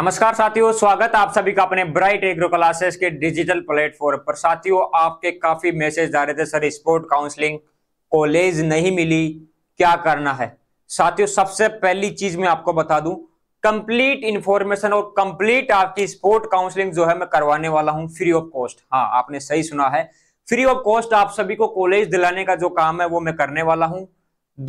नमस्कार साथियों स्वागत आप सभी का अपने ब्राइट एग्रो क्लासेस के डिजिटल प्लेटफॉर्म पर साथियों आपके काफी मैसेज आ रहे थे सर स्पोर्ट काउंसलिंग कॉलेज नहीं मिली क्या करना है साथियों सबसे पहली चीज मैं आपको बता दूं कंप्लीट इंफॉर्मेशन और कंप्लीट आपकी स्पोर्ट काउंसलिंग जो है मैं करवाने वाला हूँ फ्री ऑफ कॉस्ट हाँ आपने सही सुना है फ्री ऑफ कॉस्ट आप सभी को कॉलेज दिलाने का जो काम है वो मैं करने वाला हूँ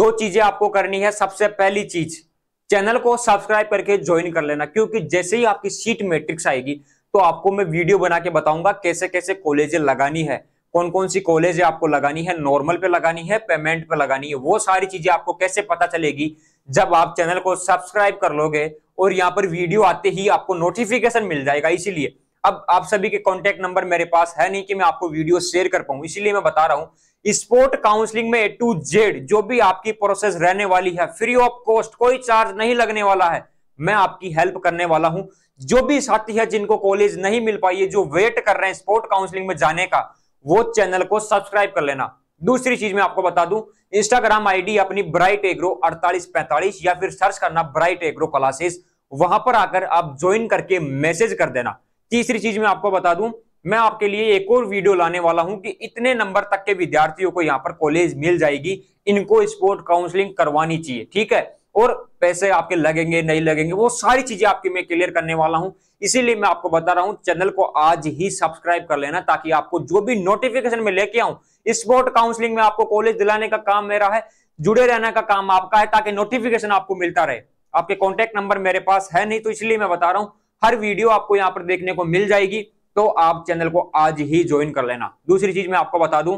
दो चीजें आपको करनी है सबसे पहली चीज चैनल को सब्सक्राइब करके ज्वाइन कर लेना क्योंकि जैसे ही आपकी सीट मैट्रिक्स आएगी तो आपको मैं वीडियो बना के बताऊंगा कैसे कैसे कॉलेज लगानी है कौन कौन सी कॉलेज आपको लगानी है नॉर्मल पे लगानी है पेमेंट पे लगानी है वो सारी चीजें आपको कैसे पता चलेगी जब आप चैनल को सब्सक्राइब कर लोगे और यहाँ पर वीडियो आते ही आपको नोटिफिकेशन मिल जाएगा इसीलिए अब आप सभी के कॉन्टेक्ट नंबर मेरे पास है नहीं कि मैं आपको वीडियो शेयर कर पाऊँ इसीलिए मैं बता रहा हूँ स्पोर्ट काउंसलिंग में ए टू जेड जो भी आपकी प्रोसेस रहने वाली है फ्री ऑफ कॉस्ट कोई चार्ज नहीं लगने वाला है मैं आपकी हेल्प करने वाला हूं जो भी साथी है जिनको कॉलेज नहीं मिल पाई है जो वेट कर रहे हैं स्पोर्ट काउंसलिंग में जाने का वो चैनल को सब्सक्राइब कर लेना दूसरी चीज मैं आपको बता दूं इंस्टाग्राम आईडी अपनी ब्राइट एग्रो अड़तालीस पैंतालीस या फिर सर्च करना ब्राइट एग्रो क्लासेस वहां पर आकर आप ज्वाइन करके मैसेज कर देना तीसरी चीज मैं आपको बता दूं मैं आपके लिए एक और वीडियो लाने वाला हूं कि इतने नंबर तक के विद्यार्थियों को यहाँ पर कॉलेज मिल जाएगी इनको स्पोर्ट काउंसलिंग करवानी चाहिए ठीक है और पैसे आपके लगेंगे नहीं लगेंगे वो सारी चीजें आपकी मैं क्लियर करने वाला हूं इसीलिए मैं आपको बता रहा हूं चैनल को आज ही सब्सक्राइब कर लेना ताकि आपको जो भी नोटिफिकेशन में लेके आऊं स्पोर्ट काउंसलिंग में आपको कॉलेज दिलाने का काम मेरा है जुड़े रहने का काम आपका है ताकि नोटिफिकेशन आपको मिलता रहे आपके कॉन्टेक्ट नंबर मेरे पास है नहीं तो इसलिए मैं बता रहा हूं हर वीडियो आपको यहाँ पर देखने को मिल जाएगी तो आप चैनल को आज ही ज्वाइन कर लेना दूसरी चीज मैं आपको बता दूं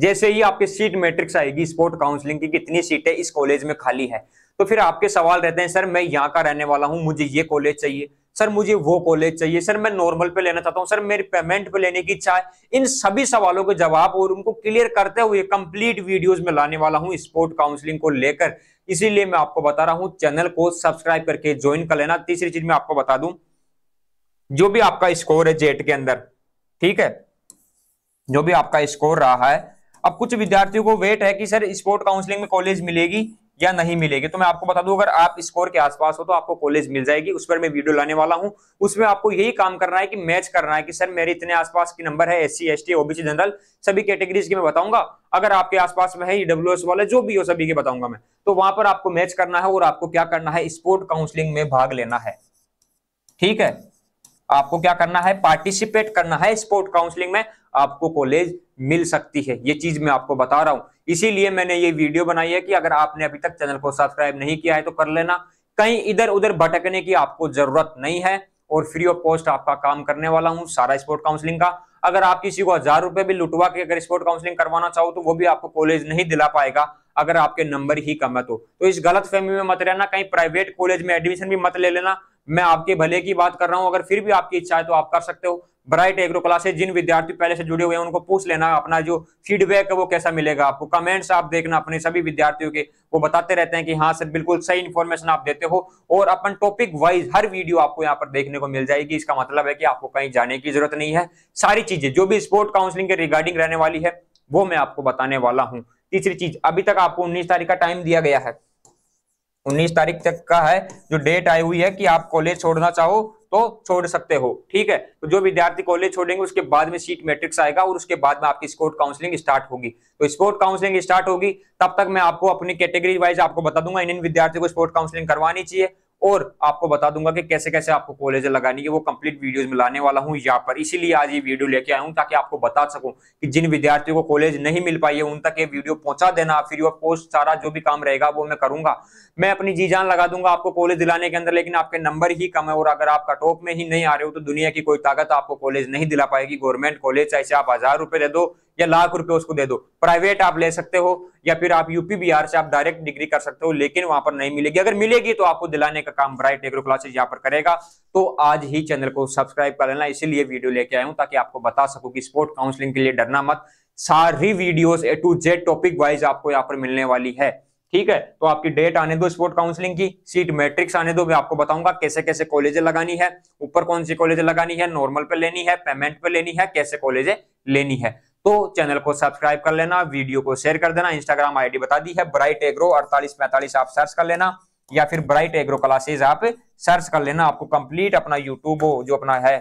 जैसे ही आपके सीट मैट्रिक्स आएगी स्पोर्ट काउंसलिंग की कितनी सीटें इस कॉलेज में खाली है तो फिर आपके सवाल रहते हैं सर मैं यहाँ का रहने वाला हूँ मुझे ये कॉलेज चाहिए सर मुझे वो कॉलेज चाहिए सर मैं नॉर्मल पे लेना चाहता हूँ सर मेरी पेमेंट पे लेने की इच्छा है इन सभी सवालों के जवाब और उनको क्लियर करते हुए कंप्लीट वीडियोस में लाने वाला हूँ स्पोर्ट काउंसलिंग को लेकर इसीलिए मैं आपको बता रहा हूँ चैनल को सब्सक्राइब करके ज्वाइन कर लेना तीसरी चीज मैं आपको बता दूं जो भी आपका स्कोर है जेट के अंदर ठीक है जो भी आपका स्कोर रहा है अब कुछ विद्यार्थियों को वेट है कि सर स्पोर्ट काउंसलिंग में कॉलेज मिलेगी या नहीं मिलेगी तो मैं आपको बता दूं अगर आप स्कोर के आसपास हो तो आपको कॉलेज मिल जाएगी उस पर मैं वीडियो लाने वाला हूं उसमें आपको यही काम करना है कि मैच करना है कि सर मेरे इतने आसपास की नंबर है S C S T OBC general सभी कैटेगरीज के मैं बताऊंगा अगर आपके आसपास में है ईडब्ल्यू e एस वाले जो भी हो सभी के बताऊंगा मैं तो वहां पर आपको मैच करना है और आपको क्या करना है स्पोर्ट काउंसलिंग में भाग लेना है ठीक है आपको क्या करना है पार्टिसिपेट करना है स्पोर्ट काउंसलिंग में आपको कॉलेज मिल सकती है ये चीज मैं आपको बता रहा हूँ इसीलिए मैंने ये वीडियो बनाई है कि अगर आपने अभी तक चैनल को सब्सक्राइब नहीं किया है तो कर लेना कहीं इधर उधर भटकने की आपको जरूरत नहीं है और फ्री ऑफ कॉस्ट आपका काम करने वाला हूँ सारा स्पोर्ट काउंसलिंग का अगर आप किसी को हजार रुपए भी लुटवा के अगर स्पोर्ट काउंसलिंग करवाना चाहो तो वो भी आपको कॉलेज नहीं दिला पाएगा अगर आपके नंबर ही कम है तो, तो इस गलत फहमी में मत रहना कहीं प्राइवेट कॉलेज में एडमिशन भी मत ले लेना मैं आपके भले की बात कर रहा हूं अगर फिर भी आपकी इच्छा है तो आप कर सकते हो ब्राइट एग्रो क्लासेस जिन विद्यार्थी पहले से जुड़े हुए हैं उनको पूछ लेना अपना जो फीडबैक है वो कैसा मिलेगा आपको कमेंट्स आप देखना अपने सभी विद्यार्थियों के वो बताते रहते हैं कि हाँ सर बिल्कुल सही इन्फॉर्मेशन आप देते हो और अपन टॉपिक वाइज हर वीडियो आपको यहाँ पर देखने को मिल जाएगी इसका मतलब है कि आपको कहीं जाने की जरूरत नहीं है सारी चीजें जो भी स्पोर्ट काउंसिलिंग के रिगार्डिंग रहने वाली है वो मैं आपको बताने वाला हूँ तीसरी चीज अभी तक आपको उन्नीस तारीख का टाइम दिया गया है 19 तारीख तक का है जो डेट आई हुई है कि आप कॉलेज छोड़ना चाहो तो छोड़ सकते हो ठीक है तो जो विद्यार्थी कॉलेज छोड़ेंगे उसके बाद में सीट मैट्रिक्स आएगा और उसके बाद में आपकी स्पोर्ट काउंसलिंग स्टार्ट होगी तो स्पोर्ट काउंसलिंग स्टार्ट होगी तब तक मैं आपको अपनी कैटेगरी वाइज आपको बता दूंगा इन इन विद्यार्थियों को स्पोर्ट काउंसलिंग करवानी चाहिए और आपको बता दूंगा कि कैसे कैसे आपको कॉलेज लगाने है वो कंप्लीट वीडियोस में लाने वाला हूँ यहाँ पर इसीलिए आज ये वीडियो लेके आया हूँ ताकि आपको बता सकूँ कि जिन विद्यार्थियों को कॉलेज नहीं मिल पाई है उन तक ये वीडियो पहुंचा देना फिर वो पोस्ट सारा जो भी काम रहेगा वो मैं करूंगा मैं अपनी जी जान लगा दूंगा आपको कॉलेज दिलाने के अंदर लेकिन आपके नंबर ही कम है और अगर आप कटॉप में ही नहीं आ रहे हो तो दुनिया की कोई ताकत आपको कॉलेज नहीं दिला पाएगी गवर्नमेंट कॉलेज चाहे आप हजार रुपए दे दो या लाख रुपए उसको दे दो प्राइवेट आप ले सकते हो या फिर आप यूपी बिहार से आप डायरेक्ट डिग्री कर सकते हो लेकिन वहां पर नहीं मिलेगी अगर मिलेगी तो आपको दिलाने का काम ब्राइट एग्रो क्लासेज यहाँ पर करेगा तो आज ही चैनल को सब्सक्राइब कर लेना इसीलिए वीडियो लेके आया हूँ ताकि आपको बता सकूं कि स्पोर्ट काउंसलिंग के लिए डरना मत सारी videos A to Z topic wise आपको यहाँ पर मिलने वाली है ठीक है तो आपकी डेट आने दो स्पोर्ट काउंसलिंग की सीट मैट्रिक्स आने दो मैं आपको बताऊंगा कैसे कैसे कॉलेज लगानी है ऊपर कौन सी कॉलेज लगानी है नॉर्मल पे लेनी है पेमेंट पे लेनी है कैसे कॉलेज लेनी है तो चैनल को सब्सक्राइब कर लेना वीडियो को शेयर कर देना इंस्टाग्राम आईडी बता दी है ब्राइट एग्रो अड़तालीस पैंतालीस आप सर्च कर लेना या फिर ब्राइट एग्रो क्लासेज आप सर्च कर लेना आपको कंप्लीट अपना यूट्यूब जो अपना है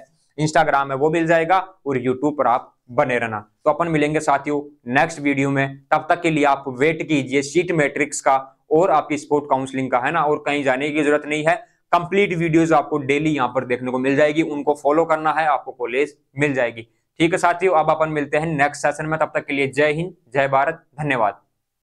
इंस्टाग्राम है वो मिल जाएगा और यूट्यूब पर आप बने रहना तो अपन मिलेंगे साथियों नेक्स्ट वीडियो में तब तक के लिए आप वेट कीजिए सीट मैट्रिक्स का और आपकी स्पोर्ट काउंसलिंग का है ना और कहीं जाने की जरूरत नहीं है कंप्लीट वीडियोस आपको डेली यहाँ पर देखने को मिल जाएगी उनको फॉलो करना है आपको कॉलेज मिल जाएगी ठीक है साथियों अब अपन मिलते हैं नेक्स्ट सेशन में तब तक के लिए जय हिंद जय भारत धन्यवाद